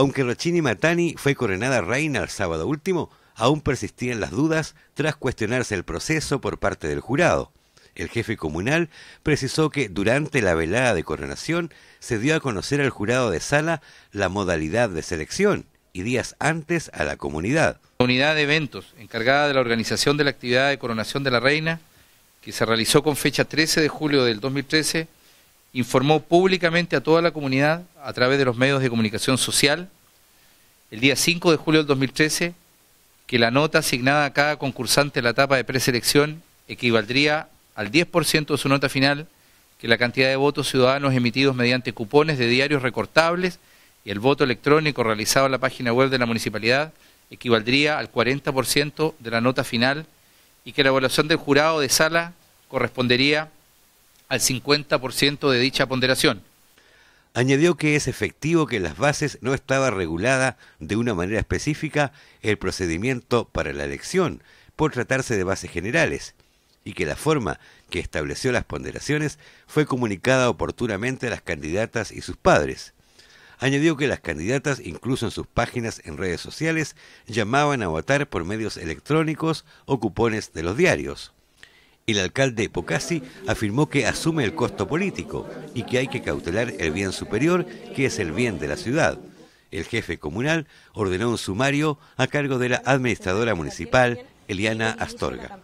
Aunque Rochini Matani fue coronada reina el sábado último, aún persistían las dudas tras cuestionarse el proceso por parte del jurado. El jefe comunal precisó que durante la velada de coronación se dio a conocer al jurado de sala la modalidad de selección y días antes a la comunidad. La unidad de eventos encargada de la organización de la actividad de coronación de la reina, que se realizó con fecha 13 de julio del 2013, informó públicamente a toda la comunidad a través de los medios de comunicación social el día 5 de julio del 2013 que la nota asignada a cada concursante en la etapa de preselección equivaldría al 10% de su nota final, que la cantidad de votos ciudadanos emitidos mediante cupones de diarios recortables y el voto electrónico realizado en la página web de la municipalidad equivaldría al 40% de la nota final y que la evaluación del jurado de sala correspondería al 50% de dicha ponderación. Añadió que es efectivo que en las bases no estaba regulada de una manera específica el procedimiento para la elección, por tratarse de bases generales, y que la forma que estableció las ponderaciones fue comunicada oportunamente a las candidatas y sus padres. Añadió que las candidatas, incluso en sus páginas en redes sociales, llamaban a votar por medios electrónicos o cupones de los diarios. El alcalde Pocasi afirmó que asume el costo político y que hay que cautelar el bien superior, que es el bien de la ciudad. El jefe comunal ordenó un sumario a cargo de la administradora municipal, Eliana Astorga.